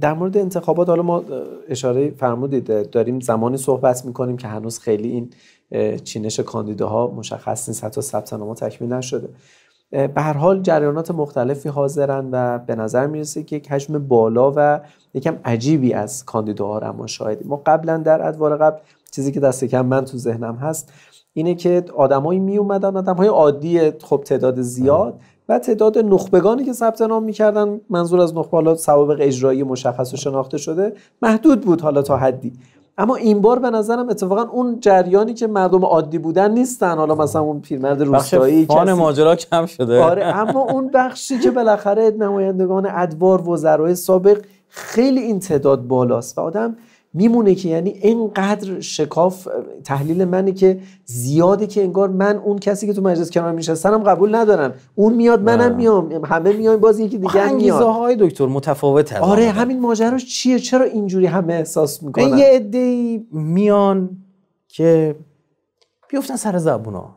در مورد انتخابات حالا ما اشاره فرمودید داریم زمانی صحبت میکنیم که هنوز خیلی این چینش کاندیداها مشخص نیست حتی ثبت نام تکمیل نشده به هر حال جریانات مختلفی حاضرن و به نظر میرسه که یک حجم بالا و یکم عجیبی از کاندیداها را ما شاهدیم ما قبلا در ادوار قبل چیزی که دست کم من تو ذهنم هست اینه که آدمایی می اومدن آدم های عادی خب تعداد زیاد و تعداد نخبگانی که ثبت نام میکردن منظور از نخبه حالا سوابق اجرایی مشخص و شناخته شده محدود بود حالا تا حدی اما این بار به نظرم اتفاقا اون جریانی که مردم عادی بودن نیستن حالا مثلا اون پیرمرد روستایی بخش فان ماجرا کم شده آره اما اون بخشی که بالاخره نمایندگان ادوار وزرای سابق خیلی این تعداد بالاست و آدم میمونه که یعنی اینقدر شکاف تحلیل منه که زیاده که انگار من اون کسی که تو مجلس کنار میشستنم قبول ندارم اون میاد منم میام همه میایم باز یکی دیگه میاد های دکتر متفاوته؟ آره همین ماجراش چیه چرا اینجوری همه احساس میکنن یه عده میان که بیفتن سر زبونا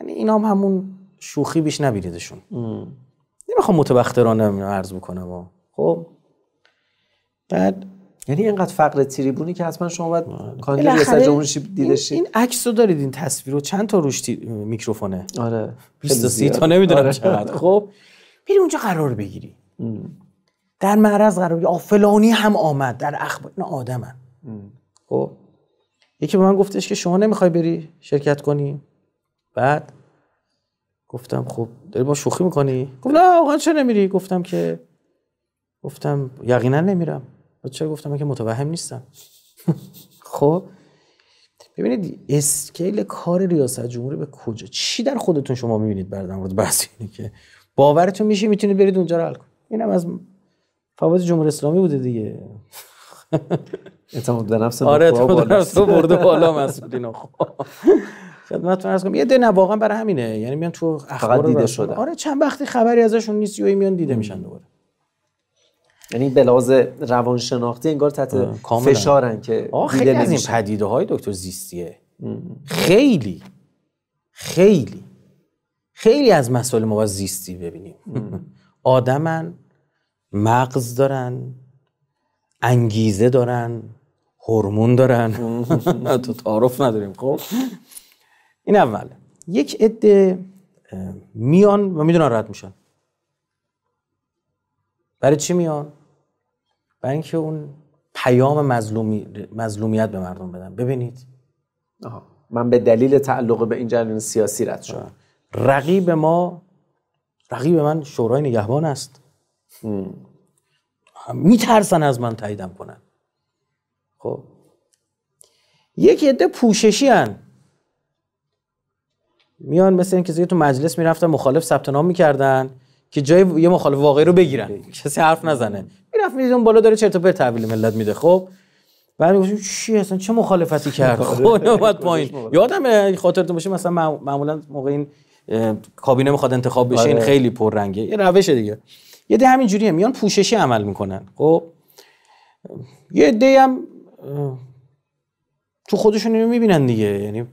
یعنی اینا هم همون شوخی بیش نبینیدشون نمیخوام متبخترانه عرض بکنم خب بعد یعنی اینقدر فقر تریبونی که حتما شما باید بله. کاندید ریاست جمهوری شید این عکسو رو دارید این تصویر رو چند تا روش میکروفونه آره 23 تا تا نمیدونم آره. چقدر خب میری اونجا قرار بگیری در معرض قرار بگیری فلانی هم آمد در اخبار نه آدمن خب یکی به من گفتش که شما نمیخوای بری شرکت کنی بعد گفتم خب داری با شوخی میکنی گفت نه آقا چه نمیری گفتم که گفتم یقینا نمیرم خب چرا گفتم که متوهم نیستم خب ببینید اسکیل کار ریاست جمهوری به کجا چی در خودتون شما میبینید برای در مورد که باورتون میشه میتونید برید اونجا رو حل کنید اینم از فواز جمهوری اسلامی بوده دیگه اعتماد به نفس آره اعتماد به نفس برده بالا مسئولین خدمتتون عرض کنم یه ده واقعا برای همینه یعنی میان تو اخبار دیده شده آره چند وقتی خبری ازشون نیست یوی میان دیده میشن دوباره یعنی به لحاظ روانشناختی انگار تحت فشارن که خیلی از این پدیده های دکتر زیستیه خیلی خیلی خیلی از مسائل ما باید زیستی ببینیم آدمن مغز دارن انگیزه دارن هورمون دارن تو تعارف نداریم خب این اول یک عده میان و میدونن رد میشن برای چی میان برای اینکه اون پیام مظلومی، مظلومیت به مردم بدن ببینید آها. من به دلیل تعلق به این جریان سیاسی رد شدم رقیب ما رقیب من شورای نگهبان است میترسن از من تاییدم کنن خب یک عده پوششی هن. میان مثل این کسی تو مجلس میرفتن مخالف ثبت نام میکردن که جای یه مخالف واقعی رو بگیرن کسی حرف نزنه میرفت اون بالا داره چرت و پرت تحویل ملت میده خب بعد میگوشیم چی اصلا چه مخالفتی کرد آره. خب اومد پایین یادم خاطرتون باشه مثلا معمولا موقع این کابینه میخواد انتخاب بشه این آره. خیلی پررنگه یه روش دیگه یه ده همین جوریه میان پوششی عمل میکنن خب یه عده هم تو خودشون اینو میبینن دیگه یعنی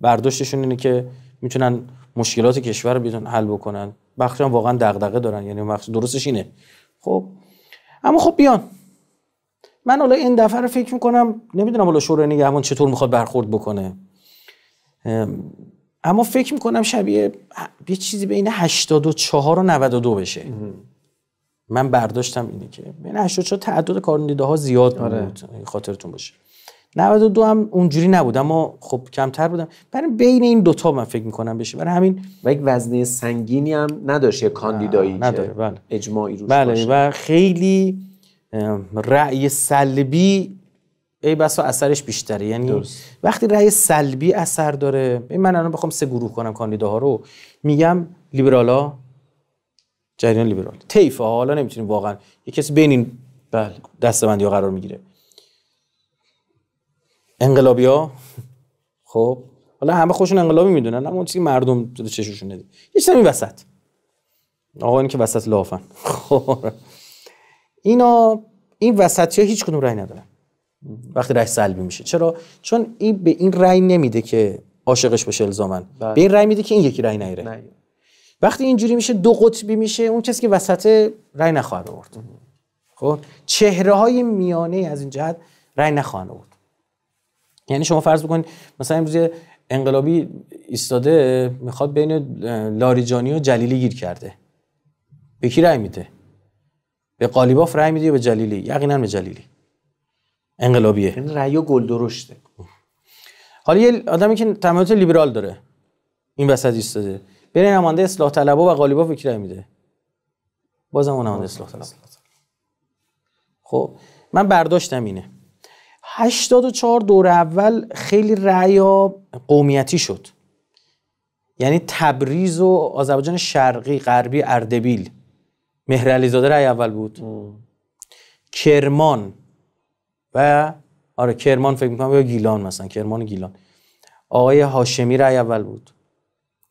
برداشتشون اینه که میتونن مشکلات کشور رو بیان حل بکنن بخشی هم واقعا دغدغه دارن یعنی بخش درستش اینه خب اما خب بیان من حالا این دفعه رو فکر میکنم نمیدونم حالا شورای نگهبان چطور میخواد برخورد بکنه اما فکر میکنم شبیه یه چیزی بین 84 و 92 بشه من برداشتم اینه که بین 84 تعداد کارنده ها زیاد آره. بود خاطرتون باشه 92 هم اونجوری نبود اما خب کمتر بودم برای بین این دوتا من فکر میکنم بشه برای همین و یک وزنه سنگینی هم نداشت یه کاندیدایی که بله. اجماعی روش بله باشه. و خیلی رأی سلبی ای بسا اثرش بیشتره یعنی وقتی رأی سلبی اثر داره من الان بخوام سه گروه کنم کاندیداها رو میگم لیبرالا جریان لیبرال طیف حالا نمیتونیم واقعا یه کسی بین این بله دستبندی ها قرار میگیره انقلابی ها خب حالا همه خوشون انقلابی میدونن اما اون چیزی مردم تو چششون ندید یه چیزی وسط این که وسط لافن خب. اینا این وسطی ها هیچ کدوم رأی ندارن وقتی رأی سلبی میشه چرا چون این به این رأی نمیده که عاشقش بشه الزامن به بله. این رأی میده که این یکی رأی نیره وقتی اینجوری میشه دو قطبی میشه اون کسی که وسط رأی نخواهد آورد خب چهره های میانه از این جهت رأی نخواهند آورد یعنی شما فرض بکنید مثلا امروز انقلابی ایستاده میخواد بین لاریجانی و جلیلی گیر کرده به کی رأی میده به قالیباف رأی میده یا به جلیلی یقینا به جلیلی انقلابیه این یعنی رأی گل درشته حالا یه آدمی که تمایلات لیبرال داره این وسط ایستاده بین نماینده اصلاح طلبا و قالیباف به کی رأی میده بازم اون نماینده اصلاح طلب خب من برداشتم اینه 84 دور اول خیلی رأی قومیتی شد یعنی تبریز و آذربایجان شرقی غربی اردبیل مهرعلی زاده اول بود کرمان و آره کرمان فکر میکنم یا گیلان مثلا کرمان گیلان آقای هاشمی رعی اول بود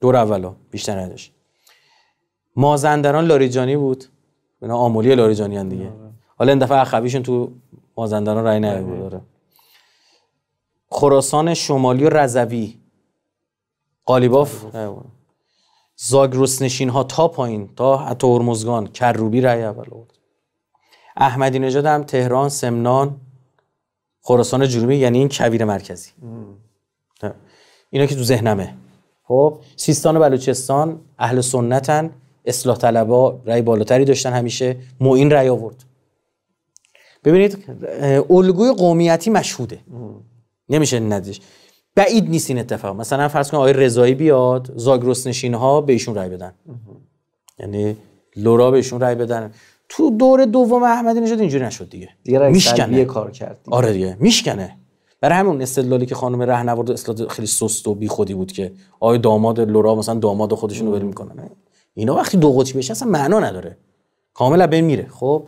دور ها بیشتر نداشت مازندران لاریجانی بود اینا آمولی لاریجانی دیگه آره. حالا این دفعه اخویشون تو مازندران رای نه بله. آره. خراسان شمالی و رضوی قالیباف زاگرس نشین ها تا پایین تا حتی هرمزگان کروبی رای اول بود احمدی نژاد هم تهران سمنان خراسان جنوبی یعنی این کویر مرکزی اینا که تو ذهنمه خب سیستان و بلوچستان اهل سنتن اصلاح طلبا رای بالاتری داشتن همیشه معین رای آورد ببینید الگوی قومیتی مشهوده نمیشه ندیش بعید نیست این اتفاق مثلا فرض کن آقای رضایی بیاد زاگرس نشین ها به ایشون رای بدن یعنی لورا ایشون رای بدن تو دور دوم احمدی نژاد اینجوری نشد دیگه دیگه میشکنه کار کرد دیگه. آره دیگه میشکنه برای همون استدلالی که خانم رهنورد استدلال خیلی سست و بیخودی بود که آقای داماد لورا مثلا داماد خودشونو رو ول میکنن اینا وقتی دو قطبی بشه اصلا معنا نداره کاملا بمیره خب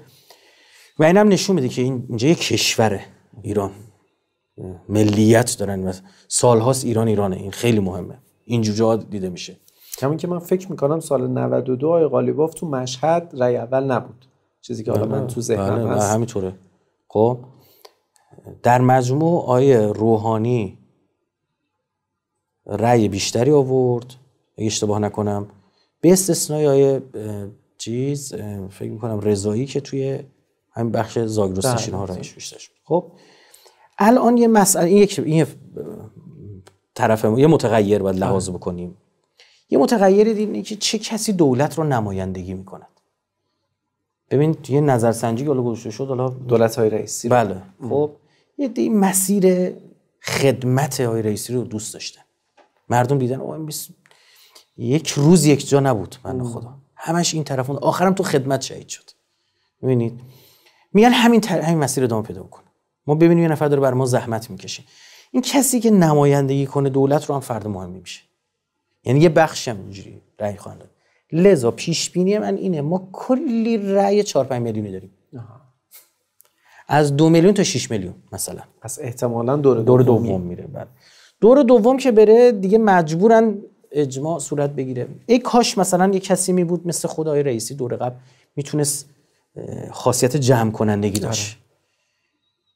و اینم نشون میده که اینجا یه کشوره ایران ملیت دارن و سالهاست ایران ایرانه این خیلی مهمه این ها دیده میشه همین که من فکر میکنم سال 92 آقای قالیباف تو مشهد رای اول نبود چیزی که حالا من تو ذهنم بله، بله، هست همینطوره خب در مجموع آیه روحانی رأی بیشتری آورد اگه اشتباه نکنم به استثنای آیه چیز فکر میکنم رضایی که توی همین بخش زاگروس ها رایش بیشتر شد خب الان یه مسئله این یک این طرف یه متغیر باید لحاظ بله. بکنیم یه متغیر اینه که چه کسی دولت رو نمایندگی میکند ببین یه نظرسنجی که حالا گذاشته شد حالا دولت های رئیسی بله خب یه مسیر خدمت های رئیسی رو دوست داشتن مردم دیدن او یک روز یک جا نبود من خدا همش این طرف آخرم تو خدمت شهید شد ببینید میگن همین تر... همین مسیر ادامه پیدا بکنه ما ببینیم یه نفر داره بر ما زحمت میکشه این کسی که نمایندگی کنه دولت رو هم فرد مهمی میشه یعنی یه بخش هم اینجوری رأی خواهند داد لذا پیش بینی من اینه ما کلی رأی 4 5 میلیونی داریم از دو میلیون تا 6 میلیون مثلا پس احتمالا دور دور دوم, دوم میره بعد بله. دور دوم که بره دیگه مجبورن اجماع صورت بگیره ای کاش مثلا یه کسی می بود مثل خدای رئیسی دور قبل میتونست خاصیت جمع کنندگی داشت آره.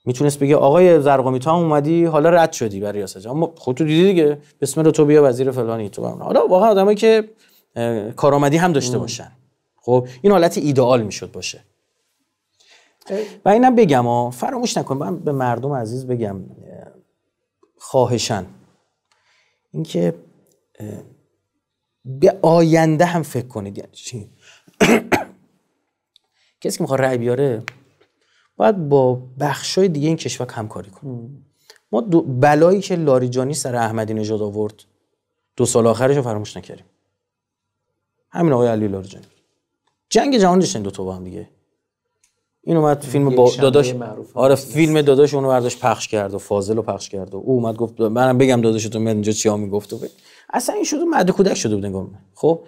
میتونست بگه آقای زرقامی تو هم اومدی حالا رد شدی برای ریاست اما خود تو دیدی دیگه بسم الله تو بیا وزیر فلانی تو هم. حالا واقعا آدمایی که کارآمدی هم داشته باشن خب این حالت ایدئال میشد باشه و اینم بگم ها فراموش نکن من به مردم عزیز بگم خواهشن اینکه به آینده هم فکر کنید یعنی کسی که میخواد رأی بیاره باید با بخشای دیگه این کشور همکاری کنه ما دو بلایی که لاریجانی سر احمدی نژاد آورد دو سال آخرش رو فراموش نکردیم همین آقای علی لاریجانی جنگ جهانی داشتن دو تا با هم دیگه این اومد فیلم با داداش آره فیلم داداش اونو برداشت پخش کرد و فاضل رو پخش کرد و او اومد گفت منم بگم داداشتون من اینجا چیا میگفت و اصلا این شده مد کودک شده بود گفت خب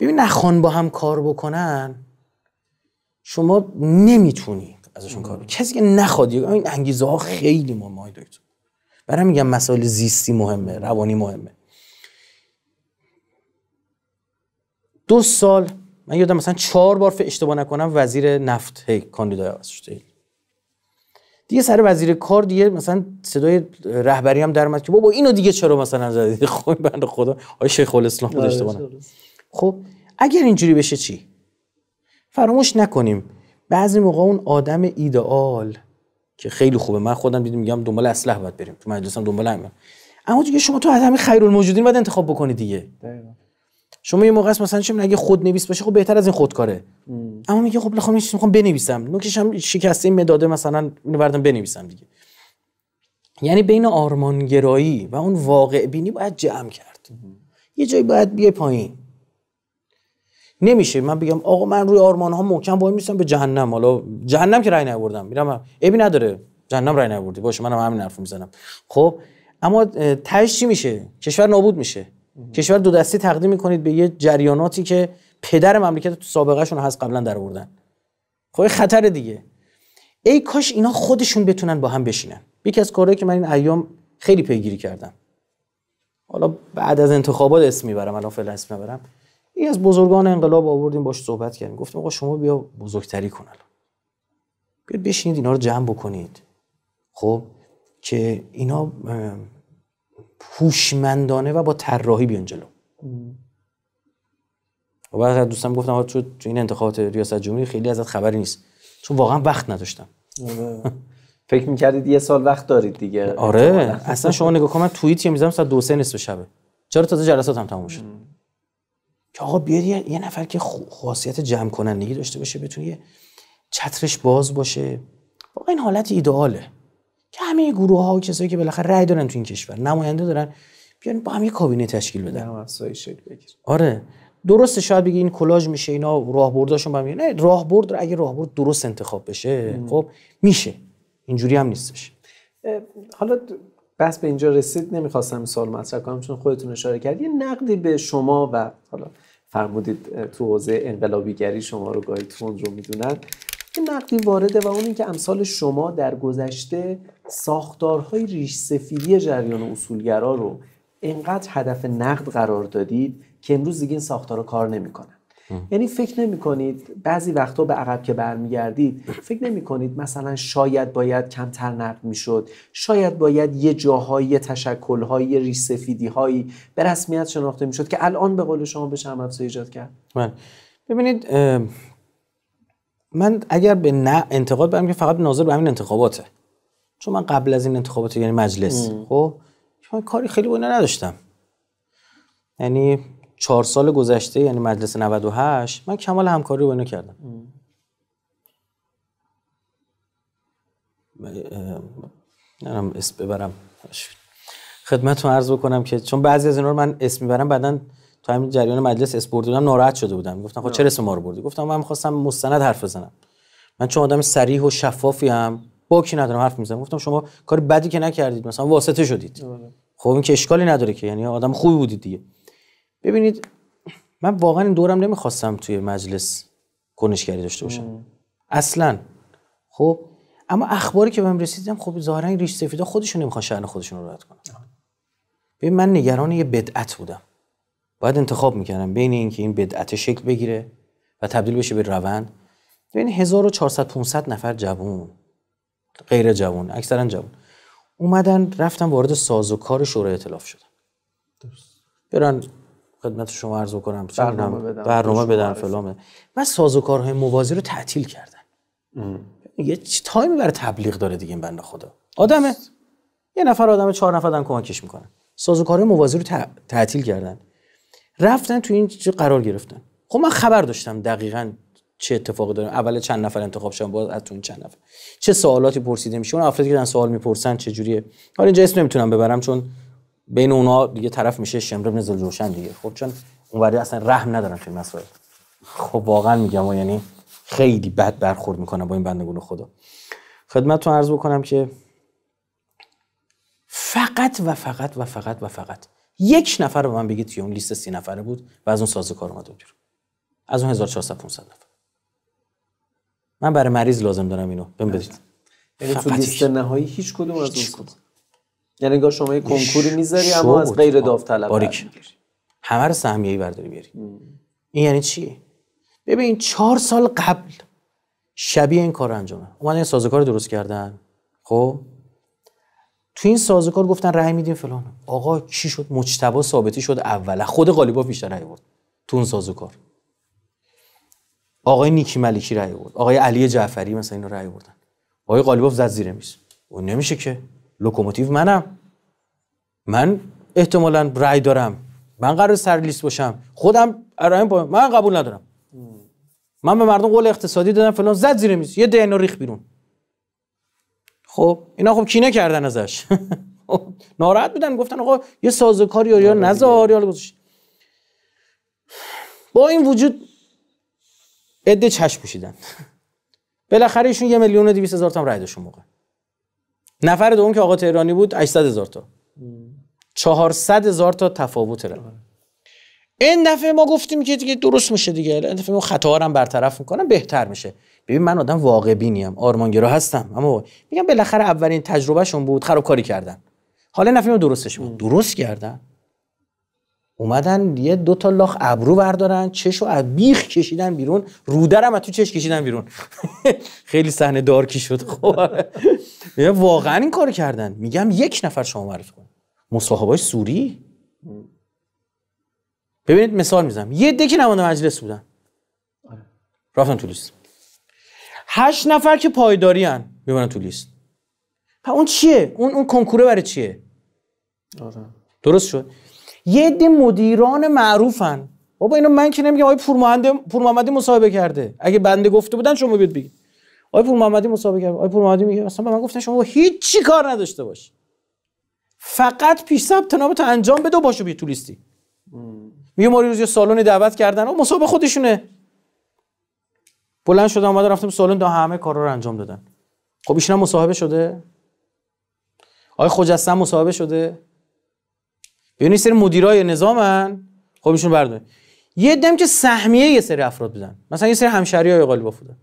ببین نخوان با هم کار بکنن شما نمیتونی ازشون کار کسی که نخواد این انگیزه ها خیلی مهمه دکتر برای میگم مسائل زیستی مهمه روانی مهمه دو سال من یادم مثلا چهار بار اشتباه نکنم وزیر نفت هی کاندیدای عوض شده دیگه سر وزیر کار دیگه مثلا صدای رهبری هم در که بابا اینو دیگه چرا مثلا زدید خب بنده خدا آ شیخ الاسلام بود بله، اشتباه خب اگر اینجوری بشه چی فراموش نکنیم بعضی موقع اون آدم ایدئال که خیلی خوبه من خودم دیدم میگم دنبال اسلحه باید بریم تو مجلسم دنبال همین اما دیگه شما تو آدم الموجودین باید انتخاب بکنی دیگه شما یه موقع است مثلا چه اگه خود نویس باشه خب بهتر از این خودکاره اما میگه خب میخوام چیزی میخوام بنویسم نوکش هم شکسته مداده مثلا اینو بردم بنویسم دیگه یعنی بین آرمانگرایی و اون واقع بینی باید جمع کرد یه جایی باید بیای پایین نمیشه من بگم آقا من روی آرمان ها محکم وای میستم به جهنم حالا جهنم که رای نبردم میرم ابی نداره جهنم رای نبردی باشه منم همین حرفو میزنم خب اما تهش چی میشه کشور نابود میشه کشور دو دستی تقدیم میکنید به یه جریاناتی که پدر مملکت تو سابقه شون هست قبلا در آوردن خب خطر دیگه ای کاش اینا خودشون بتونن با هم بشینن یکی از کارهایی که من این ایام خیلی پیگیری کردم حالا بعد از انتخابات اسم میبرم الان فعلا اسم نبرم این از بزرگان انقلاب آوردیم باش صحبت کردیم گفتم آقا شما بیا بزرگتری کن الان بیاد بشینید اینا رو جمع بکنید خب که اینا پوشمندانه و با طراحی بیان جلو و بعد دوستم گفتم تو تو این انتخابات ریاست جمهوری خیلی ازت خبری نیست چون واقعا وقت نداشتم فکر میکردید یه سال وقت دارید دیگه آره اصلا شما نگاه کن من توییت یه میذارم ساعت دو سه نصف شبه چرا تازه جلساتم تموم شد که آقا بیاد یه نفر که خاصیت جمع کنندگی داشته باشه بتونه چترش باز باشه واقعا این حالت ایداله که همه گروه ها و کسایی که بالاخره رأی دارن تو این کشور نماینده دارن بیان با هم یه کابینه تشکیل بدن آره درسته شاید بگی این کلاژ میشه اینا راهبرداشون با نه راهبرد اگه راهبرد درست انتخاب بشه خب میشه اینجوری هم نیستش حالا بس به اینجا رسید نمیخواستم سوال مطرح کنم چون خودتون اشاره کردید یه نقدی به شما و حالا فرمودید تو حوزه انقلابیگری شما رو گاهی تون رو میدونن این نقدی وارده و اون اینکه امثال شما در گذشته ساختارهای ریش سفیدی جریان اصولگرا رو انقدر هدف نقد قرار دادید که امروز دیگه این رو کار نمیکنه یعنی فکر نمی کنید بعضی وقتا به عقب که برمیگردید فکر نمی کنید مثلا شاید باید کمتر نقد میشد شاید باید یه جاهایی تشکلهایی ریسفیدی هایی به رسمیت شناخته میشد که الان به قول شما به هم ایجاد کرد من بله. ببینید من اگر به نه انتقاد برم که فقط ناظر به همین انتخاباته چون من قبل از این انتخابات یعنی مجلس خب کاری خیلی با نداشتم یعنی چهار سال گذشته یعنی مجلس 98 من کمال همکاری رو کردم نرم اسم ببرم خدمتتون عرض بکنم که چون بعضی از اینا رو من اسم میبرم بعدا تو همین جریان مجلس اسم بودم، ناراحت شده بودم گفتم خب چرا اسم ما رو بردی گفتم من میخواستم مستند حرف بزنم من چون آدم صریح و شفافی هم با کی ندارم حرف میزنم گفتم شما کار بدی که نکردید مثلا واسطه شدید آره. خب این که اشکالی نداره که یعنی آدم خوبی بودید دیگه ببینید من واقعا این دورم نمیخواستم توی مجلس کنشگری داشته باشم اصلا خب اما اخباری که من رسیدم خب ظاهرا ریش سفیدا خودشون نمیخوان شأن خودشون رو رد کنن ببین من نگران یه بدعت بودم باید انتخاب میکردم بین اینکه این بدعت شکل بگیره و تبدیل بشه به روند بین 1400 500 نفر جوون غیر جوون اکثرا جوون اومدن رفتن وارد ساز و کار شورای ائتلاف شدن درست برن خدمت شما عرض بکنم برنامه برنامه بدن فلامه و سازوکارهای موازی رو تعطیل کردن ام. یه تایم برای تبلیغ داره دیگه این بنده خدا آدمه یه نفر آدمه چهار نفر هم کمکش میکنن سازوکارهای موازی رو تعطیل کردن رفتن تو این قرار گرفتن خب من خبر داشتم دقیقا چه اتفاقی داره اول چند نفر انتخاب شدن باز از اون چند نفر چه سوالاتی پرسیده میشه اون افرادی که سوال میپرسن چه جوریه حالا اینجا اسم نمیتونم ببرم چون بین اونا دیگه طرف میشه شمر ابن زلجوشن دیگه خب چون اون وری اصلا رحم ندارن توی مسائل خب واقعا میگم و یعنی خیلی بد برخورد میکنن با این بندگون خدا خدمتتون عرض بکنم که فقط و فقط و فقط و فقط یک نفر به من بگید که اون لیست سی نفره بود و از اون کار اومده بود از اون 1400 500 نفر من برای مریض لازم دارم اینو بهم بدید یعنی تو لیست نهایی هیچ کدوم از اون یعنی انگار شما یه کنکوری میذاری اما از غیر داوطلب باریک همه رو ای برداری بیاری این یعنی چیه؟ ببین چهار سال قبل شبیه این کار انجام اومدن این سازوکار درست کردن خب تو این سازوکار گفتن رأی میدیم فلان آقا چی شد مجتبی ثابتی شد اوله خود قالیباف بیشتر رأی برد تو اون سازوکار آقای نیکی ملکی رأی بود؟ آقای علی جعفری مثلا اینو رأی بردن آقای قالیباف زد زیر میز اون نمیشه که لوکوموتیو منم من احتمالا رأی دارم من قرار سر لیست باشم خودم ارائه من قبول ندارم من به مردم قول اقتصادی دادم فلان زد زیر میز یه دینا ریخ بیرون خب اینا خب کینه کردن ازش خب، ناراحت بودن گفتن آقا یه سازوکاری یا نزار یا با این وجود عده چشم پوشیدن بالاخره ایشون یه میلیون و دیویس هزار تا هم رای داشت موقع نفر دوم که آقا تهرانی بود 800 هزار تا 400 هزار تا تفاوت رو. این دفعه ما گفتیم که دیگه درست میشه دیگه این دفعه ما خطا هم برطرف میکنم بهتر میشه ببین من آدم واقع بینیم آرمانگرا هستم اما میگم بالاخره اولین تجربهشون بود کاری کردن حالا نفهمیدم درستش بود درست کردن اومدن یه دو تا لاخ ابرو بردارن چشو از بیخ کشیدن بیرون رودرم از تو چش کشیدن بیرون خیلی صحنه دارکی شد خب واقعا این کارو کردن میگم یک نفر شما معرفی کن مصاحبه سوری ببینید مثال میزنم یه دکی نماینده مجلس بودن رفتن تو لیست هشت نفر که پایداری ان میبرن تو لیست اون چیه؟ اون اون کنکوره برای چیه؟ آره. درست شد یه دی مدیران معروفن بابا اینو من که نمیگم آقای پورمحمدی مصاحبه کرده اگه بنده گفته بودن شما بیاد بگید آقای پورمحمدی مصاحبه کرده آقای پورمحمدی میگه اصلا به من گفتن شما هیچ چی کار نداشته باش فقط پیش ثبت نامتو انجام بده و باشو بیا تو میگه ما روز سالن دعوت کردن و مصاحبه خودشونه بلند شد اومدم رفتم سالن تا همه کارا رو انجام دادن خب ایشون مصاحبه شده آقای خجاستم مصاحبه شده ببینید یعنی سری مدیرای نظامن خب ایشون بردارن یه دم که سهمیه یه سری افراد بودن مثلا یه سری همشهری های قالیباف بودن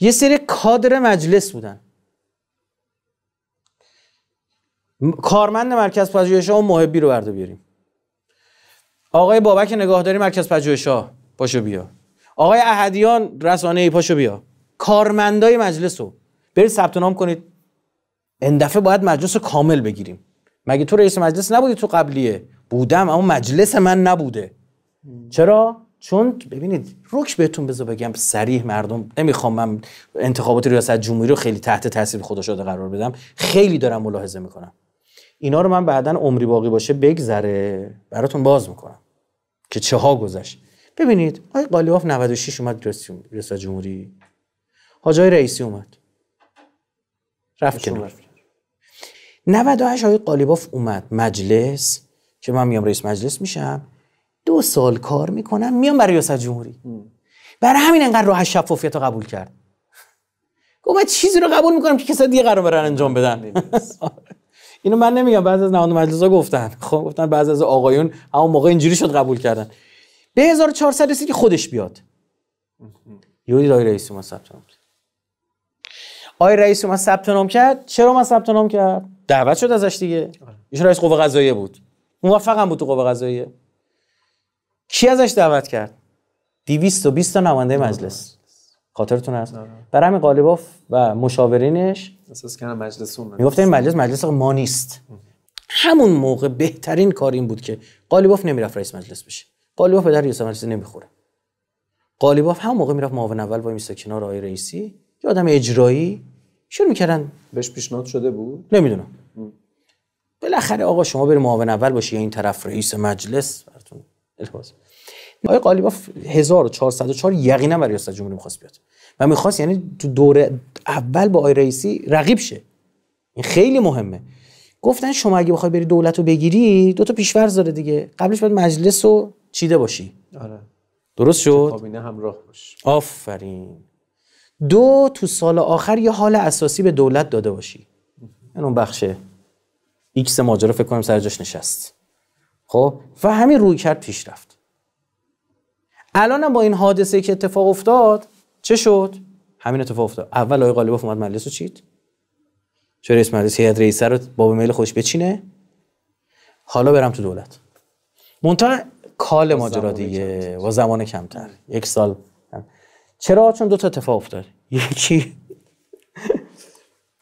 یه سری کادر مجلس بودن کارمند مرکز پژوهش اون محبی رو برده بیاریم آقای بابک نگاهداری مرکز پژوهش پاشو بیا آقای احدیان رسانه ای پاشو بیا کارمندای مجلس رو برید ثبت نام کنید این باید مجلس کامل بگیریم مگه تو رئیس مجلس نبودی تو قبلیه بودم اما مجلس من نبوده چرا چون ببینید روکش بهتون بذار بگم سریح مردم نمیخوام من انتخابات ریاست جمهوری رو خیلی تحت تاثیر خدا شده قرار بدم خیلی دارم ملاحظه میکنم اینا رو من بعدا عمری باقی باشه بگذره براتون باز میکنم که چه ها گذشت ببینید آقای قالیباف 96 اومد ریاست جمهوری حاجای رئیسی اومد رفت 98 آقای قالیباف اومد مجلس که من میام رئیس مجلس میشم دو سال کار میکنم میام برای ریاست جمهوری برای همین انقدر روح شفافیت رو قبول کرد گفت من چیزی رو قبول میکنم که کسا دیگه قرار برن انجام بدن اینو من نمیگم بعض از نهاد مجلس ها گفتن خب گفتن بعض از آقایون همون موقع اینجوری شد قبول کردن به 1400 رسید که خودش بیاد یودی آقای رئیس ما ثبت نام کرد آی رئیس ما ثبت نام کرد چرا ما ثبت نام کرد دعوت شد ازش دیگه آره. ایش رئیس قوه قضاییه بود هم بود تو قوه قضاییه کی ازش دعوت کرد 220 تا نماینده مجلس خاطرتون هست آره. بر همین قالیباف و مشاورینش اساس کردن مجلسون میگفت این مجلس مجلس ما نیست همون موقع بهترین کار این بود که قالیباف نمیرفت رئیس مجلس بشه قالیباف به در ریاست مجلس نمیخوره قالیباف همون موقع میرفت معاون اول با میسته کنار آقای رئیسی یه آدم اجرایی شروع میکردن بهش پیشنهاد شده بود نمیدونم بالاخره آقا شما بری معاون اول باشی یا این طرف رئیس مجلس براتون الباس آقای قالیباف 1404 یقینا برای ریاست جمهوری میخواست بیاد و میخواست یعنی تو دوره اول با آقای رئیسی رقیب شه این خیلی مهمه گفتن شما اگه بخوای بری دولت رو بگیری دو تا پیشورز داره دیگه قبلش باید مجلس رو چیده باشی آره درست شد کابینه همراه باش آفرین دو تو سال آخر یه حال اساسی به دولت داده باشی این اون بخشه ایکس ماجرا فکر کنم سر جاش نشست خب و همین روی کرد پیش رفت الان با این حادثه که اتفاق افتاد چه شد همین اتفاق افتاد اول آقای قالیباف اومد مجلس رو چید چه رئیس مجلس هیئت رئیسه رو با میل خوش بچینه حالا برم تو دولت منتها کال ماجرا دیگه و زمان کمتر یک سال چرا چون دو تا اتفاق افتاد یکی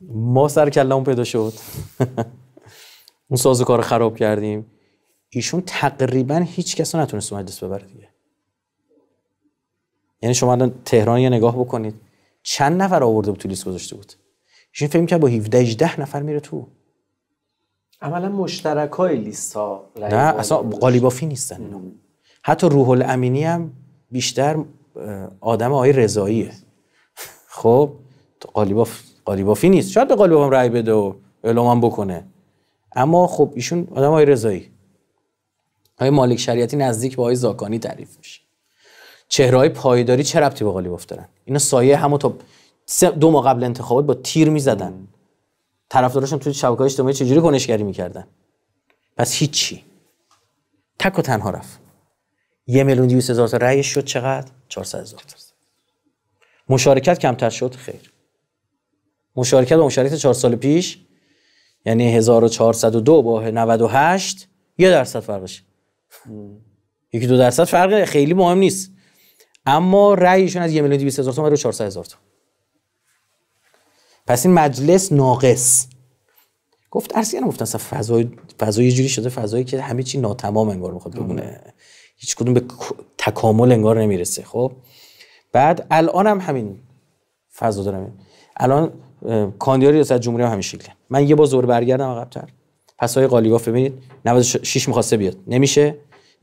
ما سر کلمون پیدا شد اون کار خراب کردیم ایشون تقریبا هیچ کس رو نتونست مجلس ببره دیگه یعنی شما الان تهران یه نگاه بکنید چند نفر آورده بود تو لیست گذاشته بود ایشون فکر که با 17 18 نفر میره تو عملا مشترک های لیست ها نه اصلا بافی نیستن حتی روح الامینی هم بیشتر آدم آقای رضاییه خب قالیباف قالیبافی نیست شاید به قالیباف رأی بده و اعلام بکنه اما خب ایشون آدم آقای رضایی آقای مالک شریعتی نزدیک به آقای زاکانی تعریف میشه چهره های پایداری چه ربطی به قالیباف دارن اینا سایه همو تا دو ماه قبل انتخابات با تیر میزدن طرفدارشون توی شبکه‌های اجتماعی چجوری کنشگری میکردن پس هیچی تک و تنها رفت یه میلیون دیویس هزار تا رأیش شد چقدر؟ 400 هزار تا مشارکت کمتر شد خیر مشارکت با مشارکت 4 سال پیش یعنی 1402 با 98 یه درصد فرقش یکی دو درصد فرق خیلی مهم نیست اما رأیشون از یه میلیون 200 هزار تا رو 400 هزار تا پس این مجلس ناقص گفت ارسیان گفتن اصلا فضای یه جوری شده فضایی که همه چی ناتمام انگار میخواد بمونه هیچ کدوم به تکامل انگار نمیرسه خب بعد الان هم همین فضا دارم الان کاندیدای ریاست جمهوری هم همین شکله من یه بار زور برگردم تر پس های قالیباف ببینید 96 میخواسته بیاد نمیشه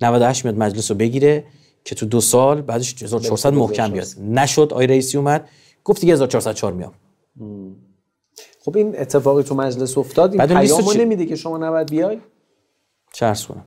98 میاد مجلس رو بگیره که تو دو سال بعدش 1400 محکم بیاد نشد آی رئیسی اومد گفت دیگه 1404 میام خب این اتفاقی تو مجلس افتاد این پیامو نمیده که شما نباید بیای چرس